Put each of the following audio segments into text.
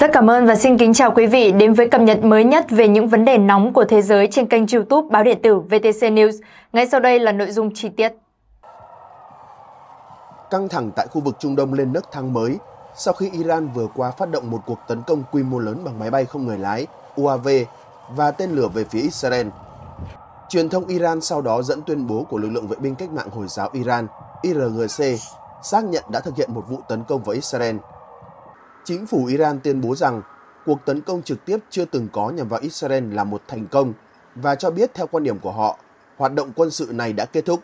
Rất cảm ơn và xin kính chào quý vị đến với cập nhật mới nhất về những vấn đề nóng của thế giới trên kênh youtube Báo Điện tử VTC News. Ngay sau đây là nội dung chi tiết. Căng thẳng tại khu vực Trung Đông lên nấc thang mới sau khi Iran vừa qua phát động một cuộc tấn công quy mô lớn bằng máy bay không người lái UAV và tên lửa về phía Israel. Truyền thông Iran sau đó dẫn tuyên bố của lực lượng vệ binh cách mạng Hồi giáo Iran IRGC xác nhận đã thực hiện một vụ tấn công vào Israel – chính phủ Iran tuyên bố rằng cuộc tấn công trực tiếp chưa từng có nhằm vào Israel là một thành công và cho biết theo quan điểm của họ, hoạt động quân sự này đã kết thúc.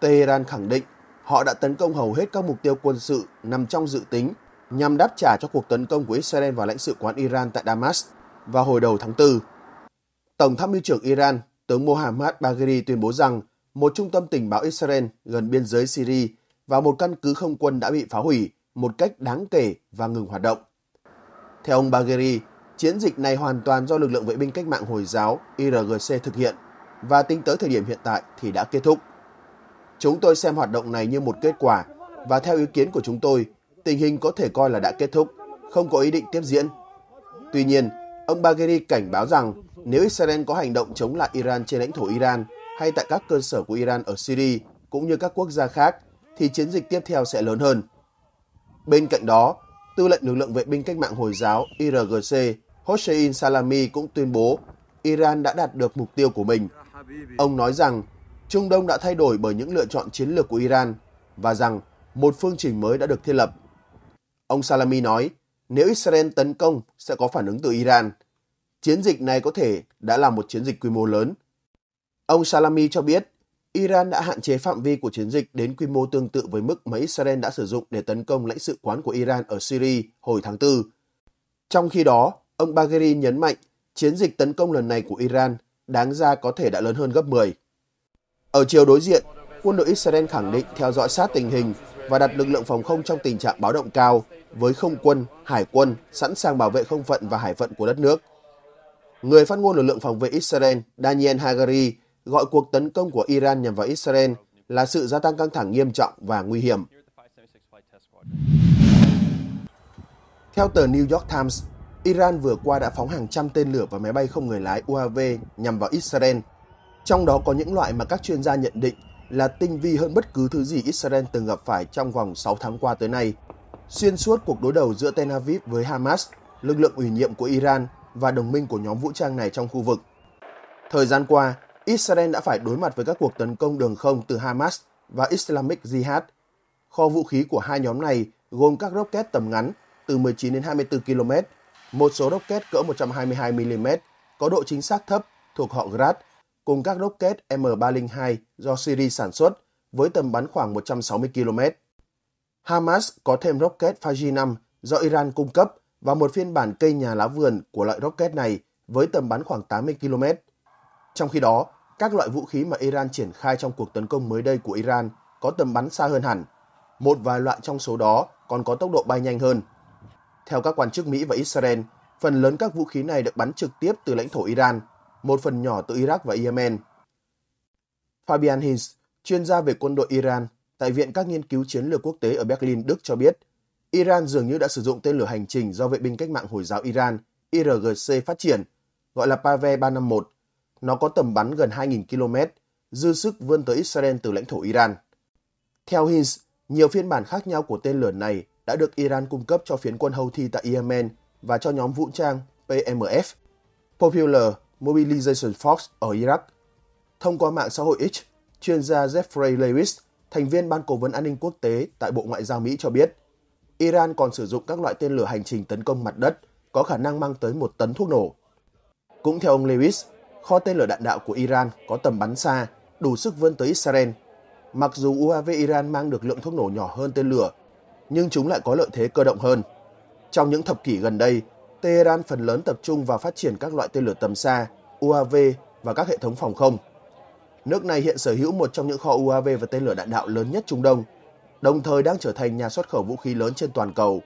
Tehran khẳng định họ đã tấn công hầu hết các mục tiêu quân sự nằm trong dự tính nhằm đáp trả cho cuộc tấn công của Israel vào lãnh sự quán Iran tại Damas vào hồi đầu tháng 4. Tổng tham mưu trưởng Iran, tướng Mohammad Bagheri tuyên bố rằng một trung tâm tình báo Israel gần biên giới Syria và một căn cứ không quân đã bị phá hủy một cách đáng kể và ngừng hoạt động. Theo ông Bagheri, chiến dịch này hoàn toàn do lực lượng vệ binh cách mạng Hồi giáo IRGC thực hiện và tính tới thời điểm hiện tại thì đã kết thúc. Chúng tôi xem hoạt động này như một kết quả và theo ý kiến của chúng tôi, tình hình có thể coi là đã kết thúc, không có ý định tiếp diễn. Tuy nhiên, ông Bagheri cảnh báo rằng nếu Israel có hành động chống lại Iran trên lãnh thổ Iran hay tại các cơ sở của Iran ở Syria cũng như các quốc gia khác, thì chiến dịch tiếp theo sẽ lớn hơn. Bên cạnh đó, Tư lệnh lực lượng vệ binh cách mạng Hồi giáo IRGC Hossein Salami cũng tuyên bố Iran đã đạt được mục tiêu của mình. Ông nói rằng Trung Đông đã thay đổi bởi những lựa chọn chiến lược của Iran và rằng một phương trình mới đã được thiết lập. Ông Salami nói, nếu Israel tấn công sẽ có phản ứng từ Iran. Chiến dịch này có thể đã là một chiến dịch quy mô lớn. Ông Salami cho biết, Iran đã hạn chế phạm vi của chiến dịch đến quy mô tương tự với mức mà Israel đã sử dụng để tấn công lãnh sự quán của Iran ở Syria hồi tháng 4. Trong khi đó, ông Bagheri nhấn mạnh chiến dịch tấn công lần này của Iran đáng ra có thể đã lớn hơn gấp 10. Ở chiều đối diện, quân đội Israel khẳng định theo dõi sát tình hình và đặt lực lượng phòng không trong tình trạng báo động cao với không quân, hải quân sẵn sàng bảo vệ không phận và hải phận của đất nước. Người phát ngôn lực lượng phòng vệ Israel Daniel Hagari gọi cuộc tấn công của Iran nhằm vào Israel là sự gia tăng căng thẳng nghiêm trọng và nguy hiểm. Theo tờ New York Times, Iran vừa qua đã phóng hàng trăm tên lửa và máy bay không người lái UAV nhằm vào Israel, trong đó có những loại mà các chuyên gia nhận định là tinh vi hơn bất cứ thứ gì Israel từng gặp phải trong vòng 6 tháng qua tới nay. Xuyên suốt cuộc đối đầu giữa Tel Aviv với Hamas, lực lượng ủy nhiệm của Iran và đồng minh của nhóm vũ trang này trong khu vực. Thời gian qua, Israel đã phải đối mặt với các cuộc tấn công đường không từ Hamas và Islamic Jihad. Kho vũ khí của hai nhóm này gồm các rocket tầm ngắn từ 19 đến 24 km, một số rocket cỡ 122 mm có độ chính xác thấp thuộc họ Grad, cùng các rocket M302 do Syria sản xuất với tầm bắn khoảng 160 km. Hamas có thêm rocket Fajr 5 do Iran cung cấp và một phiên bản cây nhà lá vườn của loại rocket này với tầm bắn khoảng 80 km. Trong khi đó, các loại vũ khí mà Iran triển khai trong cuộc tấn công mới đây của Iran có tầm bắn xa hơn hẳn. Một vài loại trong số đó còn có tốc độ bay nhanh hơn. Theo các quan chức Mỹ và Israel, phần lớn các vũ khí này được bắn trực tiếp từ lãnh thổ Iran, một phần nhỏ từ Iraq và Yemen. Fabian Hinz, chuyên gia về quân đội Iran tại Viện các nghiên cứu chiến lược quốc tế ở Berlin, Đức cho biết, Iran dường như đã sử dụng tên lửa hành trình do vệ binh cách mạng Hồi giáo Iran IRGC phát triển, gọi là Pave 351, nó có tầm bắn gần 2.000 km, dư sức vươn tới Israel từ lãnh thổ Iran. Theo Hins, nhiều phiên bản khác nhau của tên lửa này đã được Iran cung cấp cho phiến quân Houthi tại Yemen và cho nhóm vũ trang PMF, Popular Mobilization Force ở Iraq. Thông qua mạng xã hội X, chuyên gia Jeffrey Lewis, thành viên Ban Cố vấn An ninh Quốc tế tại Bộ Ngoại giao Mỹ cho biết, Iran còn sử dụng các loại tên lửa hành trình tấn công mặt đất có khả năng mang tới một tấn thuốc nổ. Cũng theo ông Lewis, kho tên lửa đạn đạo của Iran có tầm bắn xa, đủ sức vươn tới Israel. Mặc dù UAV Iran mang được lượng thuốc nổ nhỏ hơn tên lửa, nhưng chúng lại có lợi thế cơ động hơn. Trong những thập kỷ gần đây, Tehran phần lớn tập trung vào phát triển các loại tên lửa tầm xa, UAV và các hệ thống phòng không. Nước này hiện sở hữu một trong những kho UAV và tên lửa đạn đạo lớn nhất Trung Đông, đồng thời đang trở thành nhà xuất khẩu vũ khí lớn trên toàn cầu.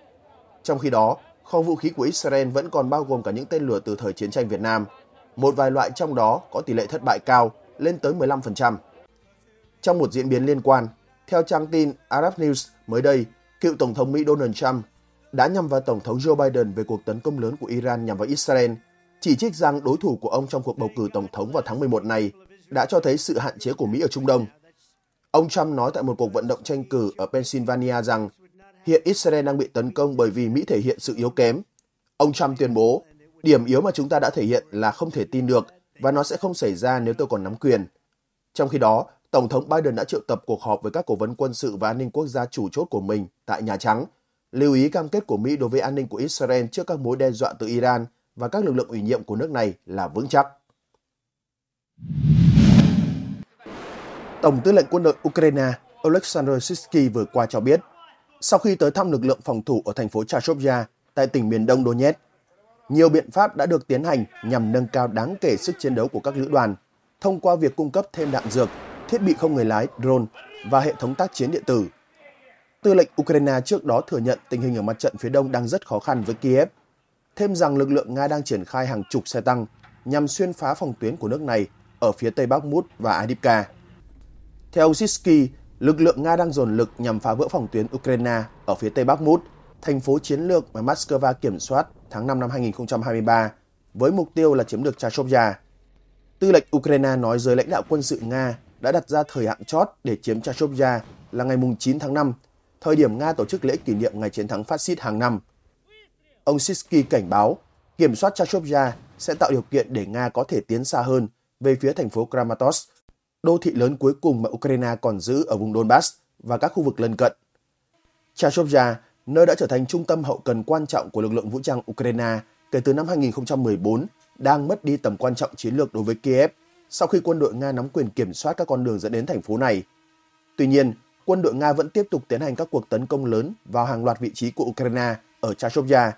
Trong khi đó, kho vũ khí của Israel vẫn còn bao gồm cả những tên lửa từ thời chiến tranh Việt Nam – một vài loại trong đó có tỷ lệ thất bại cao lên tới 15%. Trong một diễn biến liên quan, theo trang tin Arab News mới đây, cựu Tổng thống Mỹ Donald Trump đã nhằm vào Tổng thống Joe Biden về cuộc tấn công lớn của Iran nhằm vào Israel, chỉ trích rằng đối thủ của ông trong cuộc bầu cử Tổng thống vào tháng 11 này đã cho thấy sự hạn chế của Mỹ ở Trung Đông. Ông Trump nói tại một cuộc vận động tranh cử ở Pennsylvania rằng hiện Israel đang bị tấn công bởi vì Mỹ thể hiện sự yếu kém. Ông Trump tuyên bố Điểm yếu mà chúng ta đã thể hiện là không thể tin được và nó sẽ không xảy ra nếu tôi còn nắm quyền. Trong khi đó, Tổng thống Biden đã triệu tập cuộc họp với các cố vấn quân sự và an ninh quốc gia chủ chốt của mình tại Nhà Trắng, lưu ý cam kết của Mỹ đối với an ninh của Israel trước các mối đe dọa từ Iran và các lực lượng ủy nhiệm của nước này là vững chắc. Tổng tư lệnh quân đội Ukraine Oleksandr Sisky vừa qua cho biết, sau khi tới thăm lực lượng phòng thủ ở thành phố Chashovya tại tỉnh miền đông Donetsk, nhiều biện pháp đã được tiến hành nhằm nâng cao đáng kể sức chiến đấu của các lữ đoàn, thông qua việc cung cấp thêm đạn dược, thiết bị không người lái, drone và hệ thống tác chiến điện tử. Tư lệnh Ukraine trước đó thừa nhận tình hình ở mặt trận phía đông đang rất khó khăn với Kiev, thêm rằng lực lượng Nga đang triển khai hàng chục xe tăng nhằm xuyên phá phòng tuyến của nước này ở phía tây Bắc Mút và Adipka. Theo Sisky, lực lượng Nga đang dồn lực nhằm phá vỡ phòng tuyến Ukraine ở phía tây Bắc Mút, thành phố chiến lược mà Moscow kiểm soát tháng 5 năm 2023 với mục tiêu là chiếm được Chashovya. Tư lệnh Ukraine nói giới lãnh đạo quân sự Nga đã đặt ra thời hạn chót để chiếm Chashovya là ngày 9 tháng 5, thời điểm Nga tổ chức lễ kỷ niệm ngày chiến thắng phát xít hàng năm. Ông Sisky cảnh báo kiểm soát Chashovya sẽ tạo điều kiện để Nga có thể tiến xa hơn về phía thành phố Kramatorsk, đô thị lớn cuối cùng mà Ukraine còn giữ ở vùng Donbass và các khu vực lân cận. Chashovya nơi đã trở thành trung tâm hậu cần quan trọng của lực lượng vũ trang Ukraine kể từ năm 2014, đang mất đi tầm quan trọng chiến lược đối với Kiev sau khi quân đội Nga nắm quyền kiểm soát các con đường dẫn đến thành phố này. Tuy nhiên, quân đội Nga vẫn tiếp tục tiến hành các cuộc tấn công lớn vào hàng loạt vị trí của Ukraine ở Chashovya.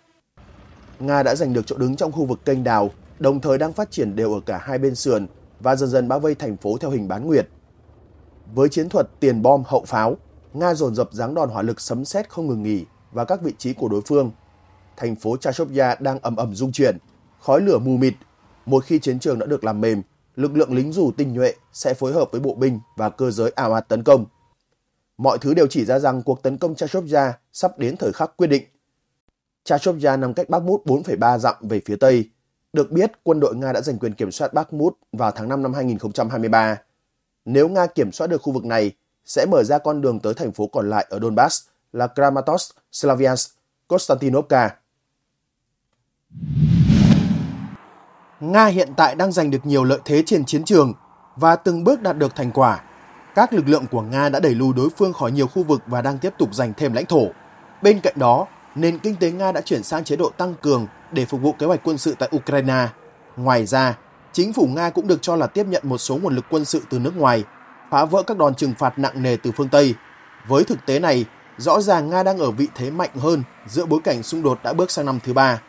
Nga đã giành được chỗ đứng trong khu vực kênh đào, đồng thời đang phát triển đều ở cả hai bên sườn và dần dần bao vây thành phố theo hình bán nguyệt. Với chiến thuật tiền bom hậu pháo, Nga dồn dập giáng đòn hỏa lực sấm sét không ngừng nghỉ và các vị trí của đối phương. Thành phố Chashovya đang ầm ầm rung chuyển, khói lửa mù mịt. Một khi chiến trường đã được làm mềm, lực lượng lính dù tinh nhuệ sẽ phối hợp với bộ binh và cơ giới ảo ạt tấn công. Mọi thứ đều chỉ ra rằng cuộc tấn công Chashovya sắp đến thời khắc quyết định. Chashovya nằm cách Bakhmut 4,3 dặm về phía tây. Được biết, quân đội Nga đã giành quyền kiểm soát Bakhmut vào tháng 5 năm 2023. Nếu Nga kiểm soát được khu vực này, sẽ mở ra con đường tới thành phố còn lại ở Donbass là Kramatorsk, Slaviansk, Konstantinovka. Nga hiện tại đang giành được nhiều lợi thế trên chiến trường và từng bước đạt được thành quả. Các lực lượng của Nga đã đẩy lùi đối phương khỏi nhiều khu vực và đang tiếp tục giành thêm lãnh thổ. Bên cạnh đó, nền kinh tế Nga đã chuyển sang chế độ tăng cường để phục vụ kế hoạch quân sự tại Ukraine. Ngoài ra, chính phủ Nga cũng được cho là tiếp nhận một số nguồn lực quân sự từ nước ngoài, phá vỡ các đòn trừng phạt nặng nề từ phương Tây. Với thực tế này, rõ ràng Nga đang ở vị thế mạnh hơn giữa bối cảnh xung đột đã bước sang năm thứ ba.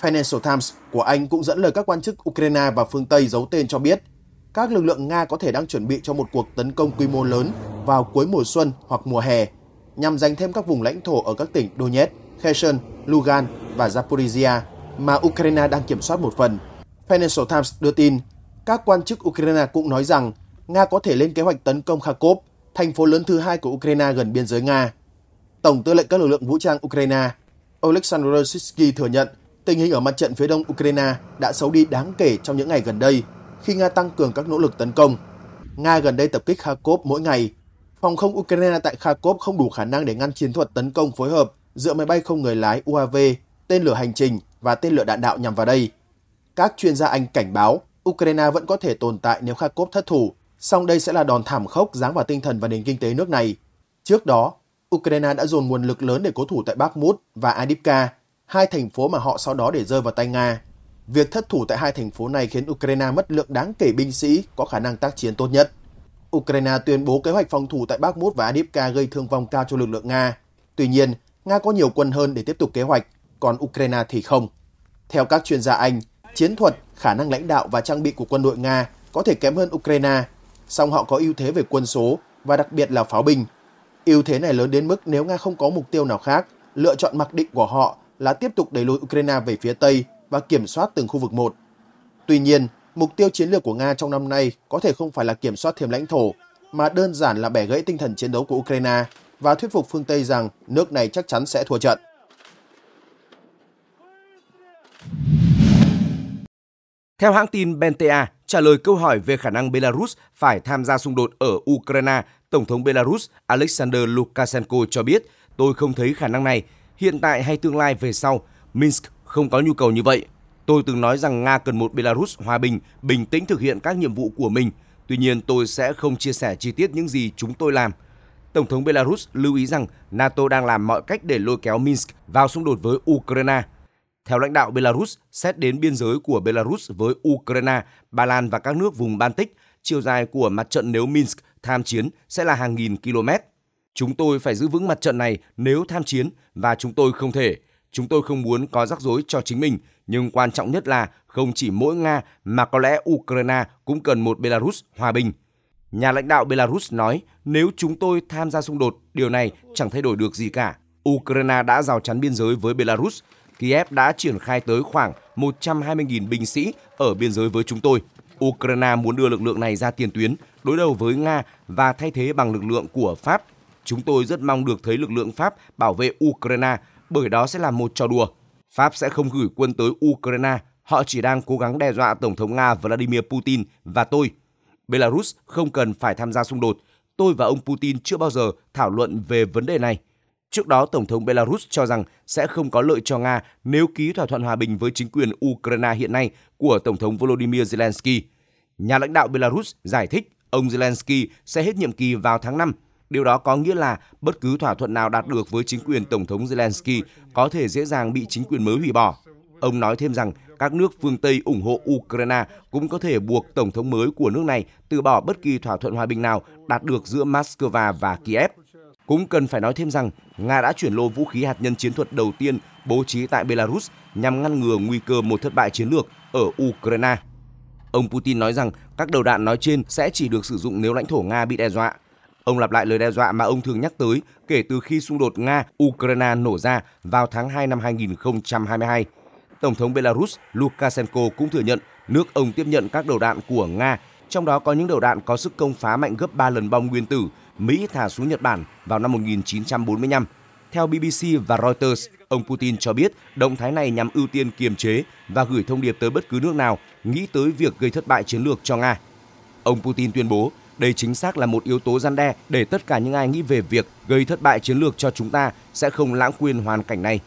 Financial Times của Anh cũng dẫn lời các quan chức Ukraine và phương Tây giấu tên cho biết các lực lượng Nga có thể đang chuẩn bị cho một cuộc tấn công quy mô lớn vào cuối mùa xuân hoặc mùa hè nhằm giành thêm các vùng lãnh thổ ở các tỉnh Donetsk, Kherson, Lugan và Zaporizhia mà Ukraine đang kiểm soát một phần. Financial Times đưa tin, các quan chức Ukraine cũng nói rằng Nga có thể lên kế hoạch tấn công Kharkov, thành phố lớn thứ hai của Ukraine gần biên giới Nga. Tổng tư lệnh các lực lượng vũ trang Ukraine Oleksandr Sitsky thừa nhận tình hình ở mặt trận phía đông Ukraine đã xấu đi đáng kể trong những ngày gần đây khi Nga tăng cường các nỗ lực tấn công. Nga gần đây tập kích Kharkov mỗi ngày. Phòng không Ukraine tại Kharkov không đủ khả năng để ngăn chiến thuật tấn công phối hợp giữa máy bay không người lái UAV, tên lửa hành trình và tên lửa đạn đạo nhằm vào đây. Các chuyên gia Anh cảnh báo Ukraine vẫn có thể tồn tại nếu Kharkov thất thủ, song đây sẽ là đòn thảm khốc giáng vào tinh thần và nền kinh tế nước này. Trước đó, Ukraine đã dồn nguồn lực lớn để cố thủ tại Bakhmut và Adivka, hai thành phố mà họ sau đó để rơi vào tay Nga. Việc thất thủ tại hai thành phố này khiến Ukraine mất lượng đáng kể binh sĩ có khả năng tác chiến tốt nhất. Ukraine tuyên bố kế hoạch phòng thủ tại Bakhmut và Adivka gây thương vong cao cho lực lượng Nga. Tuy nhiên, Nga có nhiều quân hơn để tiếp tục kế hoạch, còn Ukraine thì không. Theo các chuyên gia Anh, chiến thuật, khả năng lãnh đạo và trang bị của quân đội Nga có thể kém hơn Ukraine, song họ có ưu thế về quân số và đặc biệt là pháo binh. Ưu thế này lớn đến mức nếu Nga không có mục tiêu nào khác, lựa chọn mặc định của họ là tiếp tục đẩy lùi Ukraine về phía Tây và kiểm soát từng khu vực một. Tuy nhiên, mục tiêu chiến lược của Nga trong năm nay có thể không phải là kiểm soát thêm lãnh thổ, mà đơn giản là bẻ gãy tinh thần chiến đấu của Ukraine và thuyết phục phương Tây rằng nước này chắc chắn sẽ thua trận. Theo hãng tin benta, trả lời câu hỏi về khả năng Belarus phải tham gia xung đột ở Ukraine Tổng thống Belarus Alexander Lukashenko cho biết, tôi không thấy khả năng này, hiện tại hay tương lai về sau, Minsk không có nhu cầu như vậy. Tôi từng nói rằng Nga cần một Belarus hòa bình, bình tĩnh thực hiện các nhiệm vụ của mình. Tuy nhiên, tôi sẽ không chia sẻ chi tiết những gì chúng tôi làm. Tổng thống Belarus lưu ý rằng NATO đang làm mọi cách để lôi kéo Minsk vào xung đột với Ukraine. Theo lãnh đạo Belarus, xét đến biên giới của Belarus với Ukraine, Ba Lan và các nước vùng Baltic, chiều dài của mặt trận nếu Minsk tham chiến sẽ là hàng nghìn km. Chúng tôi phải giữ vững mặt trận này nếu tham chiến và chúng tôi không thể. Chúng tôi không muốn có rắc rối cho chính mình, nhưng quan trọng nhất là không chỉ mỗi Nga mà có lẽ Ukraine cũng cần một Belarus hòa bình. Nhà lãnh đạo Belarus nói nếu chúng tôi tham gia xung đột, điều này chẳng thay đổi được gì cả. Ukraine đã rào chắn biên giới với Belarus, Kiev đã triển khai tới khoảng 120.000 binh sĩ ở biên giới với chúng tôi. Ukraine muốn đưa lực lượng này ra tiền tuyến đối đầu với Nga và thay thế bằng lực lượng của Pháp. Chúng tôi rất mong được thấy lực lượng Pháp bảo vệ Ukraine bởi đó sẽ là một trò đùa. Pháp sẽ không gửi quân tới Ukraine, họ chỉ đang cố gắng đe dọa Tổng thống Nga Vladimir Putin và tôi. Belarus không cần phải tham gia xung đột. Tôi và ông Putin chưa bao giờ thảo luận về vấn đề này. Trước đó, Tổng thống Belarus cho rằng sẽ không có lợi cho Nga nếu ký thỏa thuận hòa bình với chính quyền Ukraine hiện nay của Tổng thống Volodymyr Zelensky. Nhà lãnh đạo Belarus giải thích ông Zelensky sẽ hết nhiệm kỳ vào tháng 5. Điều đó có nghĩa là bất cứ thỏa thuận nào đạt được với chính quyền Tổng thống Zelensky có thể dễ dàng bị chính quyền mới hủy bỏ. Ông nói thêm rằng các nước phương Tây ủng hộ Ukraine cũng có thể buộc Tổng thống mới của nước này từ bỏ bất kỳ thỏa thuận hòa bình nào đạt được giữa Moscow và Kiev. Cũng cần phải nói thêm rằng Nga đã chuyển lô vũ khí hạt nhân chiến thuật đầu tiên bố trí tại Belarus nhằm ngăn ngừa nguy cơ một thất bại chiến lược ở Ukraine. Ông Putin nói rằng các đầu đạn nói trên sẽ chỉ được sử dụng nếu lãnh thổ Nga bị đe dọa. Ông lặp lại lời đe dọa mà ông thường nhắc tới kể từ khi xung đột Nga-Ukraine nổ ra vào tháng 2 năm 2022. Tổng thống Belarus Lukashenko cũng thừa nhận nước ông tiếp nhận các đầu đạn của Nga, trong đó có những đầu đạn có sức công phá mạnh gấp 3 lần bom nguyên tử Mỹ thả xuống Nhật Bản vào năm 1945. Theo BBC và Reuters, ông Putin cho biết động thái này nhằm ưu tiên kiềm chế và gửi thông điệp tới bất cứ nước nào nghĩ tới việc gây thất bại chiến lược cho Nga. Ông Putin tuyên bố đây chính xác là một yếu tố gian đe để tất cả những ai nghĩ về việc gây thất bại chiến lược cho chúng ta sẽ không lãng quên hoàn cảnh này.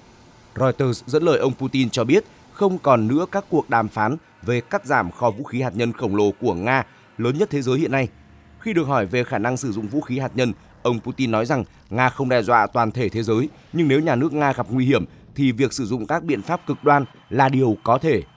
Reuters dẫn lời ông Putin cho biết không còn nữa các cuộc đàm phán về cắt giảm kho vũ khí hạt nhân khổng lồ của Nga lớn nhất thế giới hiện nay – khi được hỏi về khả năng sử dụng vũ khí hạt nhân, ông Putin nói rằng Nga không đe dọa toàn thể thế giới, nhưng nếu nhà nước Nga gặp nguy hiểm thì việc sử dụng các biện pháp cực đoan là điều có thể.